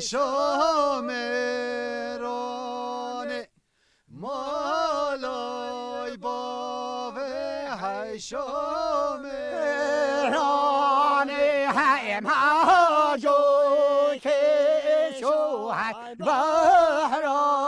شام رانه مالای باوه های شام رانه های جو که شوهد بحران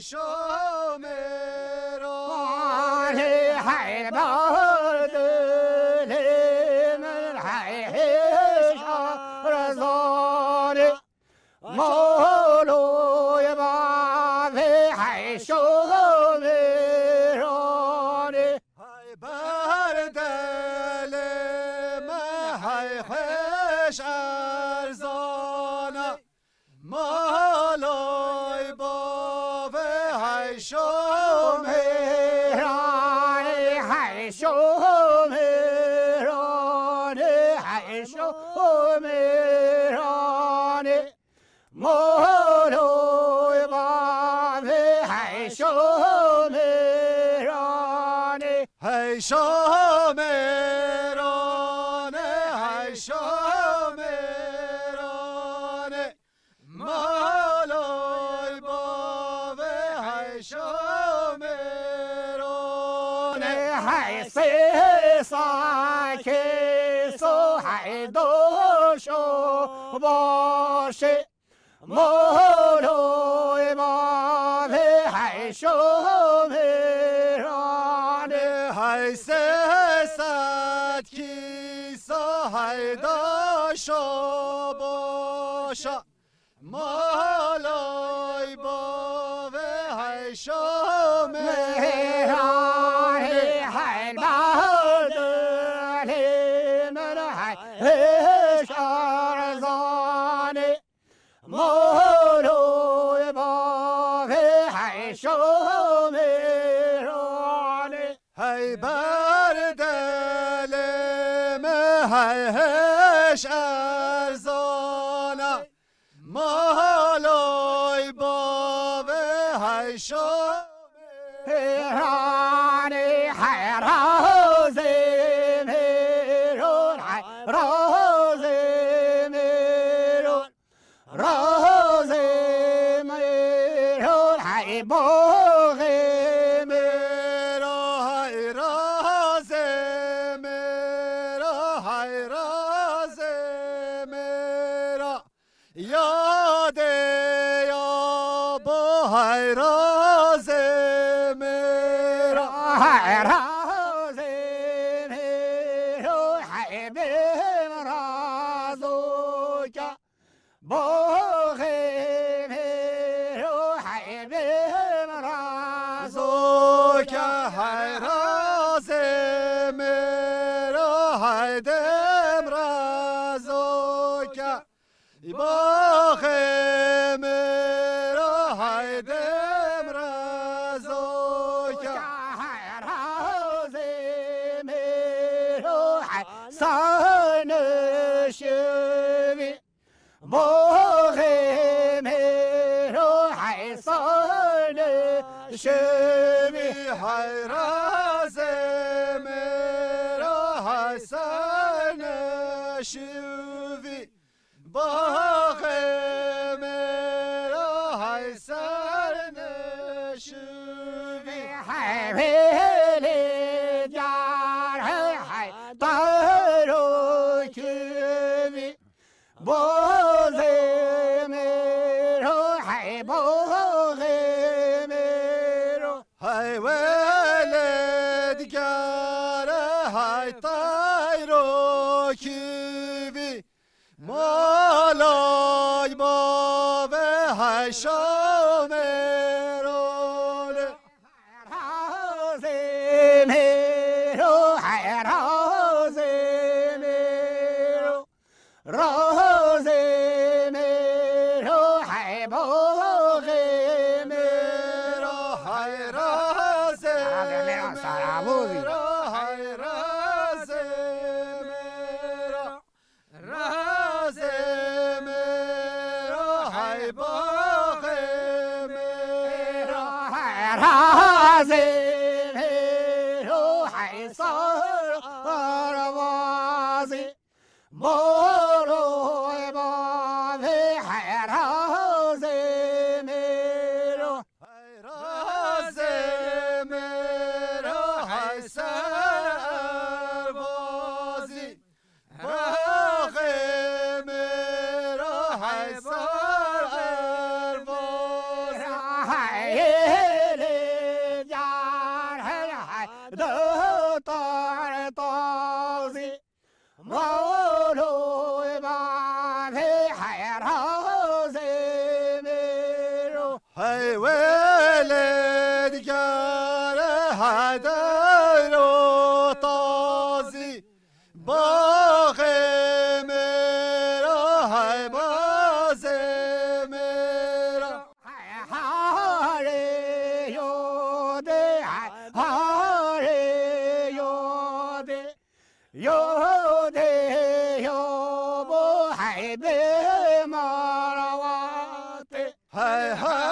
show me, oh, hey, hey, 海塞塞，海索海多索，我是我。هش ارزانه مالای باوه هشان high. ولد جاره هاي はいはい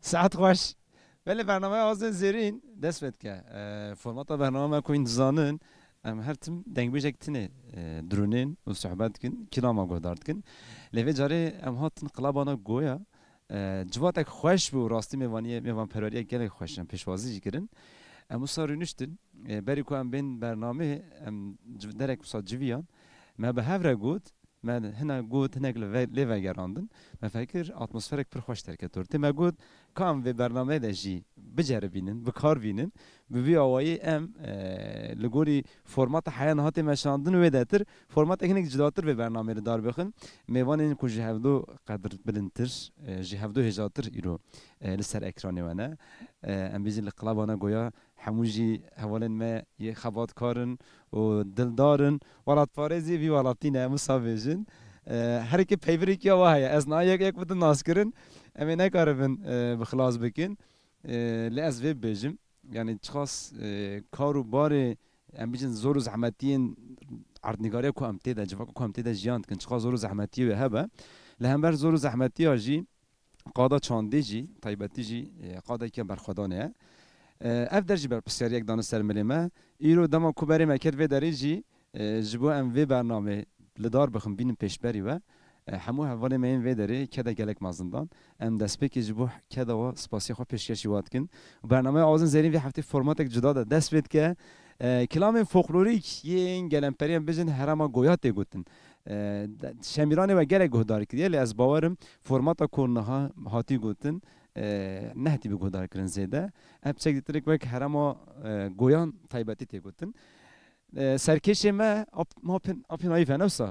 ساعت خوش ولی برنامه آزن زیرین دست بد که فرمات برنامه کوین زانن ام هر تم دنگ بیجک تنه درونین و صحبت کن کلاما گودارد کن لیوه جاره ام هاتن قلابانا گویا جواتک خوش بو راستی میوانیه میوان پروریه گلک خوشن پیشوازی جگرن ام مصارینشتن بری کو ام بین برنامه ام درک مصاد جویان ما به هفره گود من هنا گوت هنگ لیوه گراندن من فکر اتمسفرک پر خوش ترکه تور تی من گوت کام به برنامه ده جی بجره بینن بکار بینن ببی آوائی ام لگوری فرمات حیان هاتی مشاندن و دهتر فرمات اکنک جداتر به برنامه رو دار بخن میوان این که جهودو قدر بلندتر جهودو هجاتر ایرو لسر اکرانی وانه ام بیزی لقلابانا گویا حموجي اولا ما يخبط كارن ودلدارن ولات باريزي في ولاتينا مصابيجن هر اه، کی پیوری کیا وا ہے اسنا یک یک بدن ناس کرن امی نه کاربن بخلاص بكن اه، لأزف بيجم يعني یعنی كارو اه، باري ام بيجن زور زحمتين عرض نگاری کو ام تیدا جفا کو ام تیدا جیان کن چخاص زور زحمتی و هبه لهمبر زور زحمتی اجی قادا چاندی جی طيبتي جي قادا كي برخدانه اف در جبر یک دانه سر ای ایرو دما کوبری مکر و جی جبو ام وی برنامه لدار بخم بینم پیشبری و همو حوالی مین وی که دا گلک مازندان ام که جبو که و سپاسی خو واد کن برنامه آوازن زیرین وی هفته فرماتک جدا دست بید که کلام فولکلوریک یه این گلمپری هم بجن ها گویات گوتن شمیران و گره گهدار از باورم فرماتا کرنها هاتی گوتن نهتی بگو دار کرن زیده اب چک دیترک وک هرما گویان تایبتی تی گوتن سرکشی ما اپ ما پن اپن آیف نوسا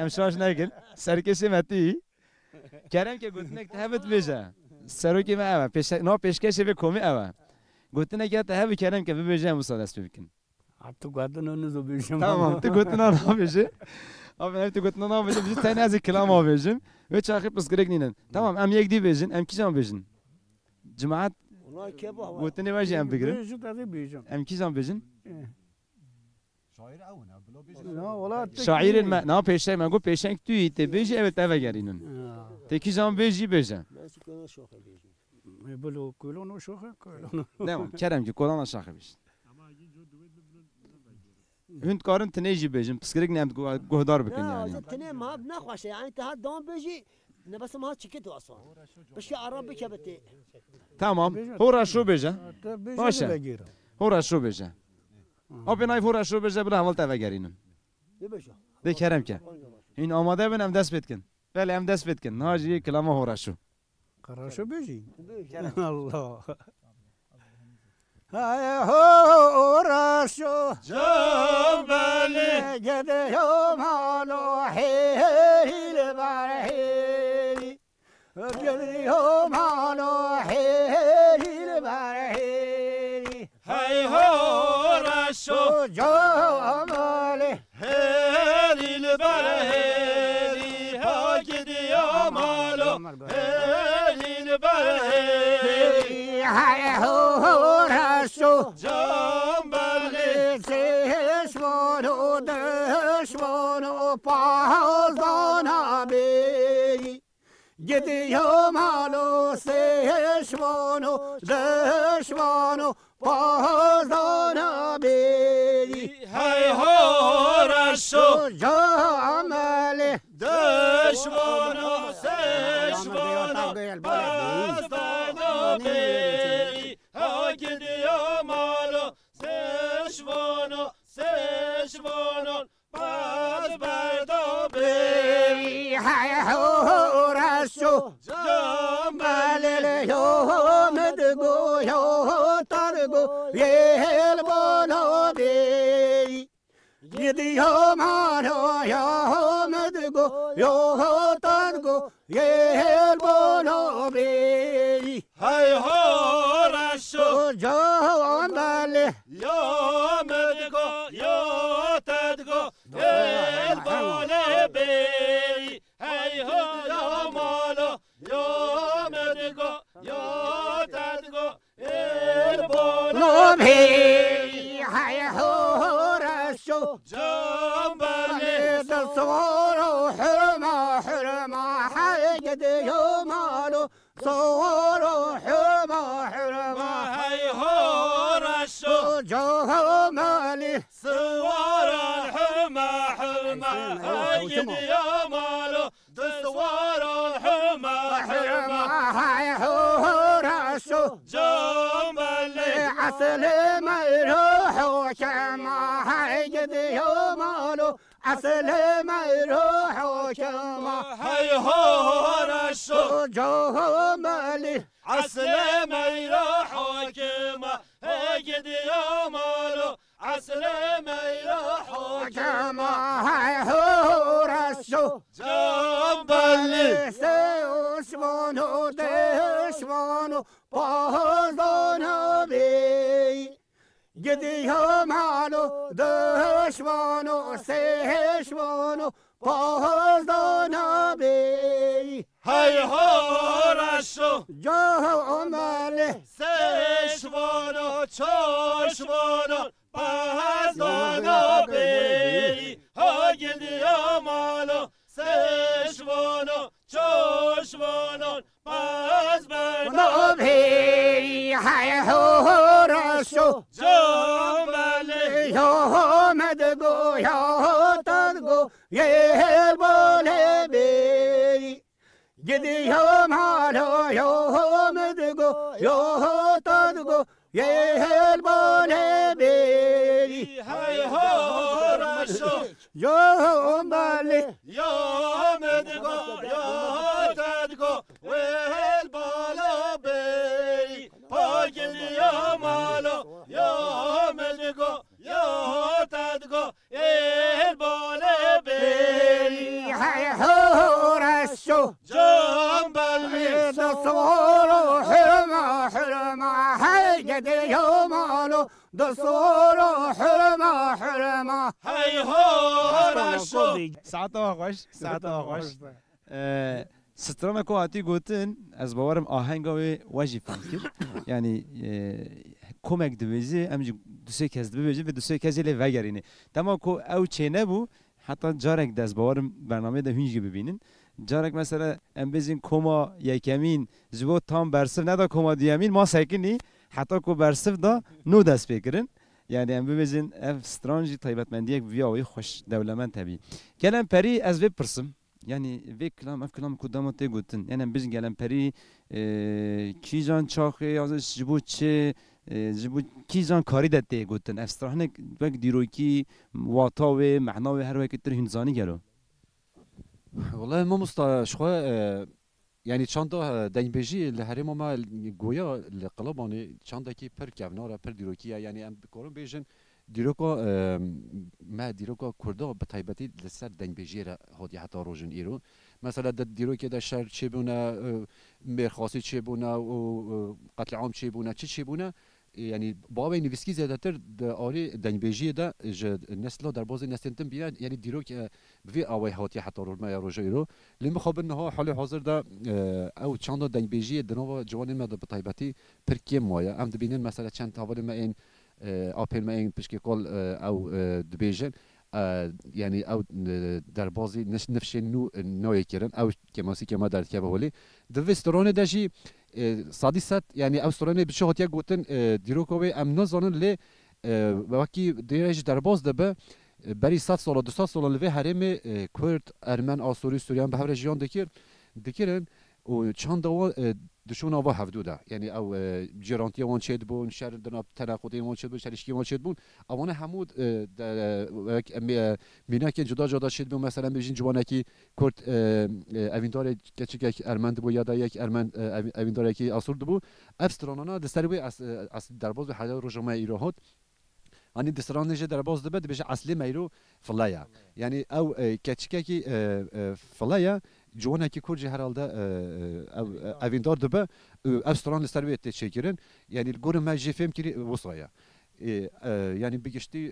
ام شاش نگن سرکشی متی کرم که گوتن که تهبت بیجه سروکی ما اما پیش نا پیشکشی به کمی اما گوتن که تهب کرم که بیجه مسادس بکن Artık kadın onu zobirşim. Tamam, artık kadın onu zobirşim. آفرین هفته گوتنا نام بیجن بیجن تن از کلام ها بیجن و چه آخر پس گرگ نینن تمام ام یک دی بیجن ام کی جام بیجن جماعت گوتنی واجی ام بگیرن ام کی جام بیجن شاعر ما نه پیشتر من گو پیشنگ توی ته بیجی اوه تفه گرینن تکی جام بیجی بیجن بلو کلونو شوخه کلونو نه کرم که کلونو شاخه بیشتر هند کارن تنه جی بیجن پس گوه نمت گهدار بکن یعنی تنه ما نخواشه یعنی تا دوم بیجی نه بس ما چکت واسان بشه عرب بکبته تمام هو شو بیجه باشه هو شو بیجه آبی نایف هورا بله. بیجه بلا حوال تاوه گرینم ده کرم که این آماده بنم دست بدکن بله هم دست بدکن ناجی کلام هو شو قرار بیجی الله Horasho Jambali Gede Yomalo Hehil oh, oh, hey Gede Yomalo Hehil Baraheli Hey Horasho Jambali Hehil Baraheli hey Gede Yomalo Hehil Baraheli Hey Horasho شو جنبلی سشمان و دشمان و پازدان همی Gidiyorum halo seşman o deşman o pazdan haberi Hey horaşo Cameli deşman o seşman o pazdan 위험하려 염들고요 عسل ميروح وشمع هيجدي مالو عسل ميروح وشمع هيهور الشوق جوه مالي عسل ميروح وشمع هيجدي مالو عسل ميروح وشمع هيهور الشوق جوه مالي سيوس ونودي و پاسبان ها بی گدی ها من و دشمن و سهشوان و پاسبان بی های ها رشو جا ها عمله سهشوان و چاشوان و بی ها گدی ها و و چاشوان و باز بنا هی های هو رسو زمل یا آمد گو یا تد گو یه بال بی gidiyorum hala yolum dugo yol tadgo yehel bale beri hay ho بده یا مالو دستور حرما حرما هی هو ساعت آقاش ساعت آقاش سترم کو آتی گوتن از باورم آهنگ و واجی فهم کرد یعنی کمک دویزی امجی دو سه کس دویزی و دو سه کسی لی وگرینه تما که او چه نبو حتی جارک دست باورم برنامه ده هنجی ببینین جارک مثلا ام بزین کما یکمین زبو تام برسف ندا کما دیمین ما سکنی حتی کو بر صف دا نو دست بکرن یعنی ام ببزین اف سترانجی طیبتمندیک وی آوی خوش دولمند تبی گلم پری از وی پرسم yani ve kelam ev kelam kudama te gutin yani biz gelen peri e, kizan çakı yazı jibu çe jibu kizan kari de te gutin ev strahne bak diroki vata ve mehna ve her vakittir hünzani gelo Vallahi ma musta şoya e, يعني چاندا دین بیجی لحرم ما گویا لقلبان چاندا کی پر کونارا پر دیروکیه یعنی ام کورم بیجن دیروکا ما دیروکا کردا به لسر دین بیجی را هادی حتا روزن ایرو مثلا دیروکی دا شهر چه بونه مرخاصی چه بونه قتل عام چه بونه چه چه یعنی باوی نویسکی زیاتر د اوری دنبیجی ده ج نسلو در باز نسنتن بیا یعنی دیرو که وی اوی هاتی حتی رو ما روجی رو لم خو بنها حال حاضر ده او چاند دنبیجی دنو جوان ما ده بطيبتي پرکی مایا ام د بینن مثلا چند تاول ما این اپل ما این پشکی کول او دبیجن یعنی او در بازی نش نفشن نو نوی کردن او که ماسی که ما در که به هولی د وسترون دجی سادی ست یعنی استرالیا به چه هاتیه گوتن دیروکوی ام نزانن لی وکی دیرش درباز ده به بری 100 سال 200 سال لوی حرم کرد ارمن آسوری سوریان به هر جیان دکیر دکیرن و چند دوا دشونا و هفدو ده یعنی او جرانتی وان چید بون شر دنا تناقضی وان چید بون شرشکی وان چید بون اوان همود مینا که جدا جدا شید بون مثلا جوانه جوانکی کرد اویندار کچک یک ارمند بو یا یک ارمند اویندار کی اسورد بو افسترانانا دستر بو از باز به حدا روجما آنی دستران دسران نجی دو بده بشه اصلی میرو فلایا. یعنی او که فلایا جوانێکی کوردی هەراڵدا ئەڤیندار دەبە ئەستران لەسەر وێت تێچێکردن ینی گورم ماژێ فێم کردی وسڕە ینی بگەشتی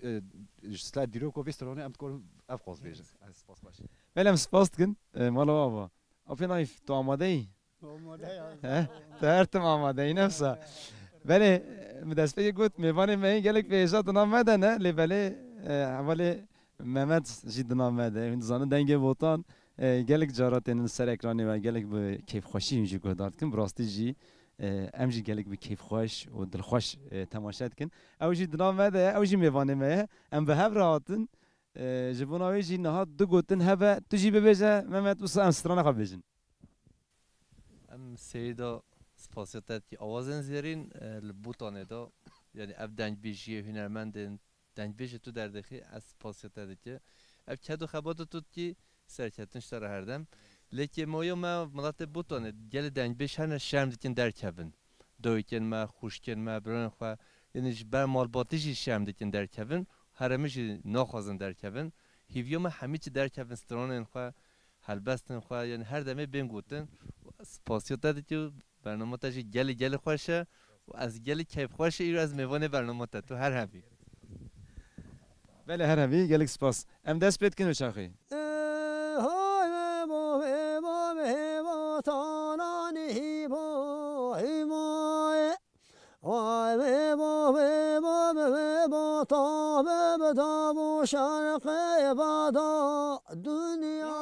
سلا دیرۆک و وێسترانە ئەم کۆم ئەف قۆز بێژن بەلم سپاس بکن مەڵەوە ئەفێ نایف تو ئامادەی تەرتم ئامادەی نەفسە بەێ دەست پێ گوت میوانێ مە گەلێک پێێژە دنامەدەنە لێ بەلێ هەواێ مەمەد ژی دنامەدە زانە دەنگێ بۆتان. gelek caraten ser ekranê ve gelek bi keyfxweşî jî guhdar dikin bi rastî jî em jî gelek bi keyfxweş û dilxweş temaşe dikin ew jî dina me de ew jî mêvanê me em bi hev rahatin ji bo jî niha du gotin heve tu jî bibêje Mehmet wisa em strana xebêjin em sêda spasyotetî awazên zêrîn li Bûtanê da yani ev dengbêjiyê hunermendên dengbêjê tu derdixî ez spasyotedike ev kedo xebata tut ki ما شتە هەردەم لێکێ مۆیەمە وڵاتێ بتوانێت گەلە دەنگ بێش هەنە شامدیکن دەرکەبن دۆیکەنمە خوشکێنمە برنخوا ینیش بەر مالباتیژی ما دەرکەبن یعنی چی ناخوازن دەرکەبن هیڤیۆمە هەمیچی دەرکەبن سترۆنێنخوا هەلبەستن خواه یعنی هر دمی بین گوتن سپاسیۆتە دیتی و بەرنمەتەژی گەلی گەلی خواشه و ئەس خواشه کەیفخۆشە ئیر ئەس میێوانێ بەرنمەتە تو هەر همی. بەلێ هەر همی گەلێک سپاس ئەم دەست پێتکن و چاخی شرق بدا دنيا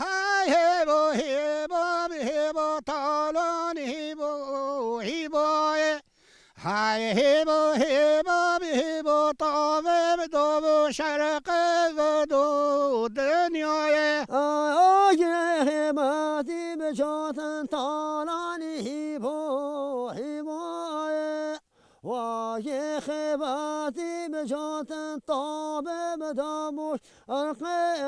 هاي هيبو هيبو هيبو طالون هيبو هيبو هاي هيبو هيبو هيبو طالون بدو شرق بدو دنيا آه آه هيباتي بجوتن طالون و یه خباتی به جاتن تابه به داموش ارق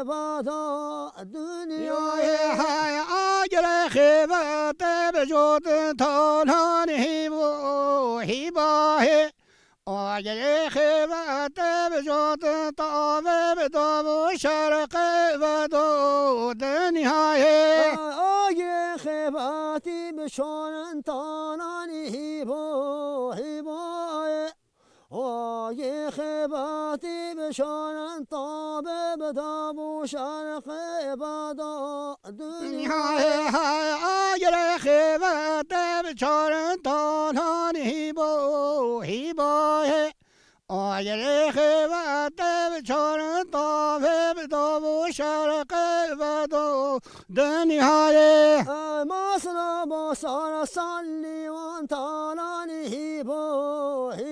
بادا دنیای های آگر خبات به جاتن تالان هیبو هیباه آگر خبات به جاتن تابه به داموش ارق بادا دنیای آگر خباتی به شانن تابه نشانن تابه به تاب و شرق عبادا دنیای آگر خیبت بچارن تانان هیبا هیبا آگر خیبت بچارن تابه به تاب و شرق عبادا دنیا های ماسنا با سارا سالیوان تانان هیبو هیبا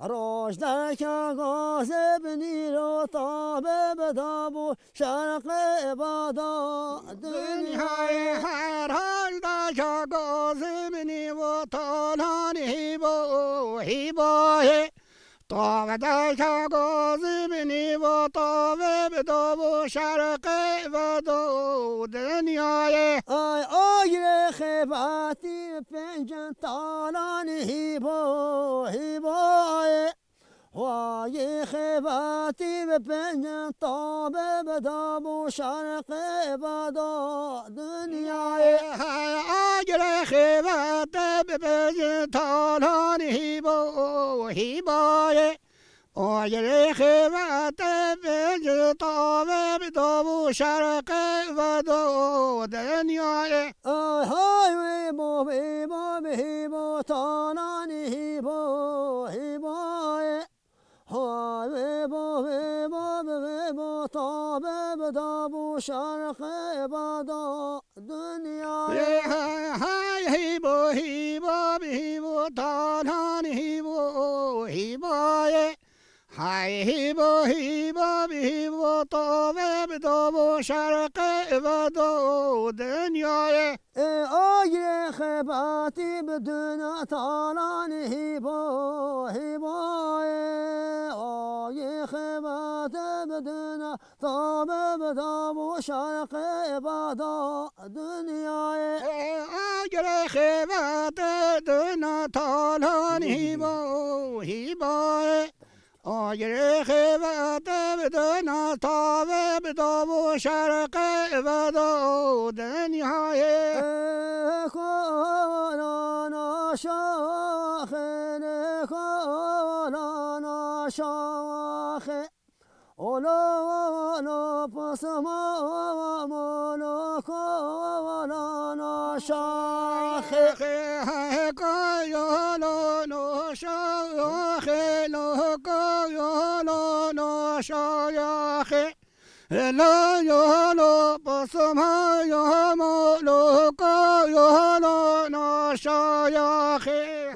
راج در گاز بنی رو تاب داب و شرق عبادا دنیای هر حال در بنی و تالان هیبا گاز بنیو در به بنی و تاب داب و شرق عبادا دنیای آی آی فنجان تالان هیبو هیبو وای خباتی به پنجان تاب به و شرق بدا دنیای اگر خبات به پنجان تالان هیبو هیبای آجر خبات به پنجان تاب به و شرق Jayaniya. A highway bo be bo be bo tana ni bo he bo. Highway bo be ta dunya. Hi hi bo hi bo be bo tana ni bo he bo. و به دو و شرق و دا دنیای آی خباتی بدون تالان هیبا هیبای آی خبات بدون طاوه بدا و شرق و دا دنیای آی خبات دون تالان هیبا هیبای آجره و بدنا تا و بدا و شرق و دادنی های خالانا شاخن خالانا شاخ اولانا پس ما مولا خالانا شاخ لا يهلا بصمها يهما لوكا يهلا ناشا يا خي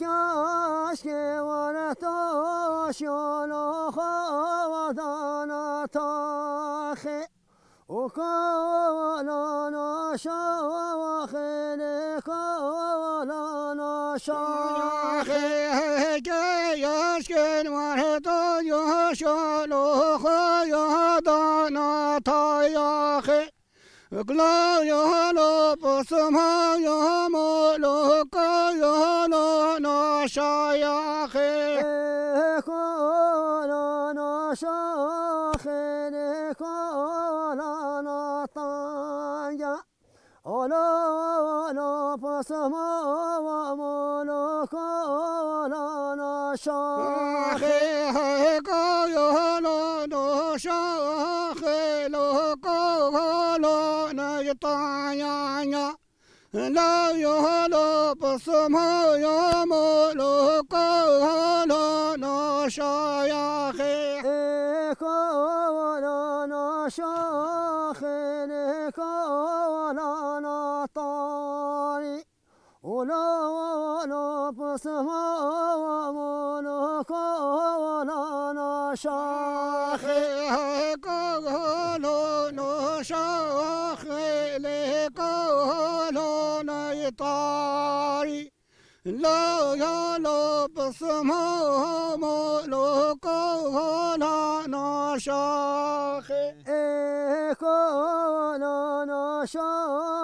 كاشكي ونتاش يلو خوادانا تاخي وكوالا ناشا شاخه جيشكن ورد يشلوخ يهدانا تياخي قلا يهلو بسما يهملوك يهلو نشاياخي كولو نشاخي كولو نطايا Ola ola pasama mono ko ola no sha he he ko yo lo no sha he lo ko lo na ta ya ya la yo lo pasama yo mo lo ko lo no sha ya he ko lo no sha الطارئ ولا ولا بسما ولا كولا نشاخي كولا نشاخي لكولا نيطاري لا يا لا بسما ولا كولا نشاخي إيه كولا نشاخي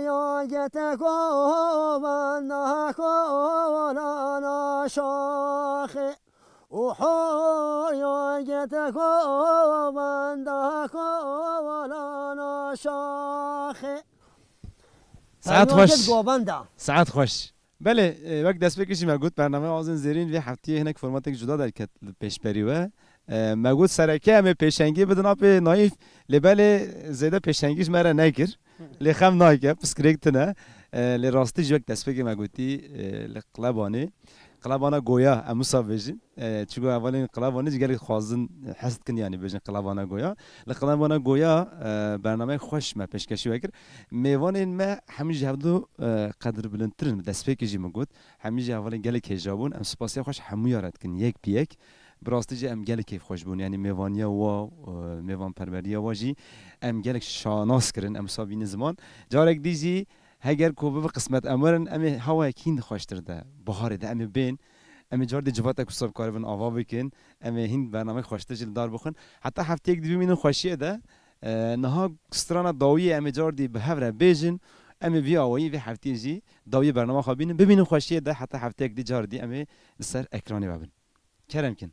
ساعت خوش ساعت خوش بله وقت دست بکشی مگود برنامه آزن زیرین وی هفته هنک فرمات جدا در کت پیش و مگود سرکه همه پیشنگی بدن آپ نایف لبله زیده پیشنگیش مرا نگیر لی خم نایکه پس کرکتنه لی راستی جوک دستپک مگوتی لی قلبانی قلبانا گویا اموسا بیجین چگو اولین قلبانی جگر خوازن حسد کن یعنی بیجین قلبانا گویا لی قلبانا گویا برنامه خوش ما پیشکشی وکر میوانین ما همیشه هفدو قدر بلندترن دستپک جی مگوت همیشه اولین گلک هجابون ام سپاسی خوش همویارد کن یک بی یک براستی جی ام گلک خوش بون یعنی میوانیا و میوان پروری واجی ام gelek şanas kirin em savînê ziman carek dîjî heger ku bibe qismet emirin em ê hewayek hîn dixweştir de biharê de em ê bên em ê car dê civata ku sav karibin ava bikin em ê hîn bernamek xweştir ji li dar bixin heta hefteyek dibîmînin xweşiyê de niha strana dawiyê em ê car dî bi hev re bêjin em ê vî awayî vê hefteyê jî dawiyê bername xebînin bibînin xweşiyê de heta hefteyek dî car dî em ê li ser ekranê vebin kerem kin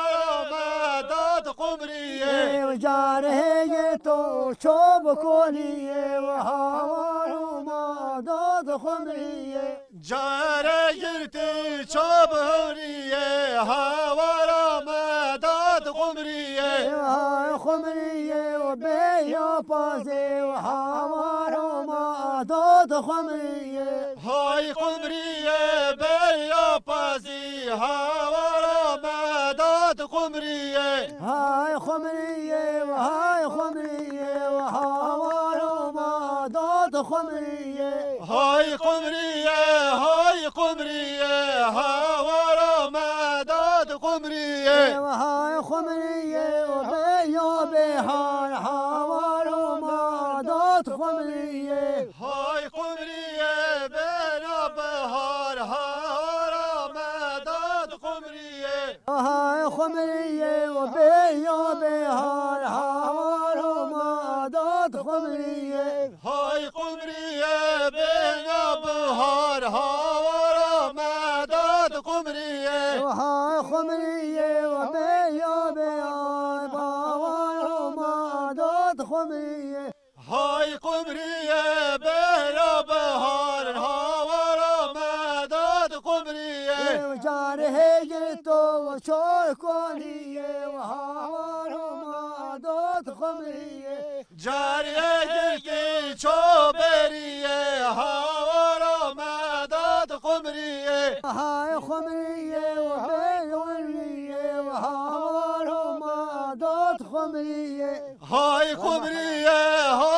و جاره تو چوب کنیه و هوار ما داد خمریه جاره تو چوب هنیه هوار ما داد خمریه خمریه و به یا پازه و هوار ما داد خمریه های خمریه به یا پازی ها خمرية هاي خمرية وهاي خمرية وحوار ما داد خمرية هاي خمرية هاي خمرية حوار ما داد خمرية إيه، وهاي خمرية وبيا بها قمرية هاي قمرية بهلا بهارها ورا مداد قمرية وجاره جيتو وشور كونية وهاور مداد قمرية جاريه جلتي شوبرية هاور مداد قمرية هاي قمرية وهاي ولية وهاور مداد قمرية هاي كبرية هاي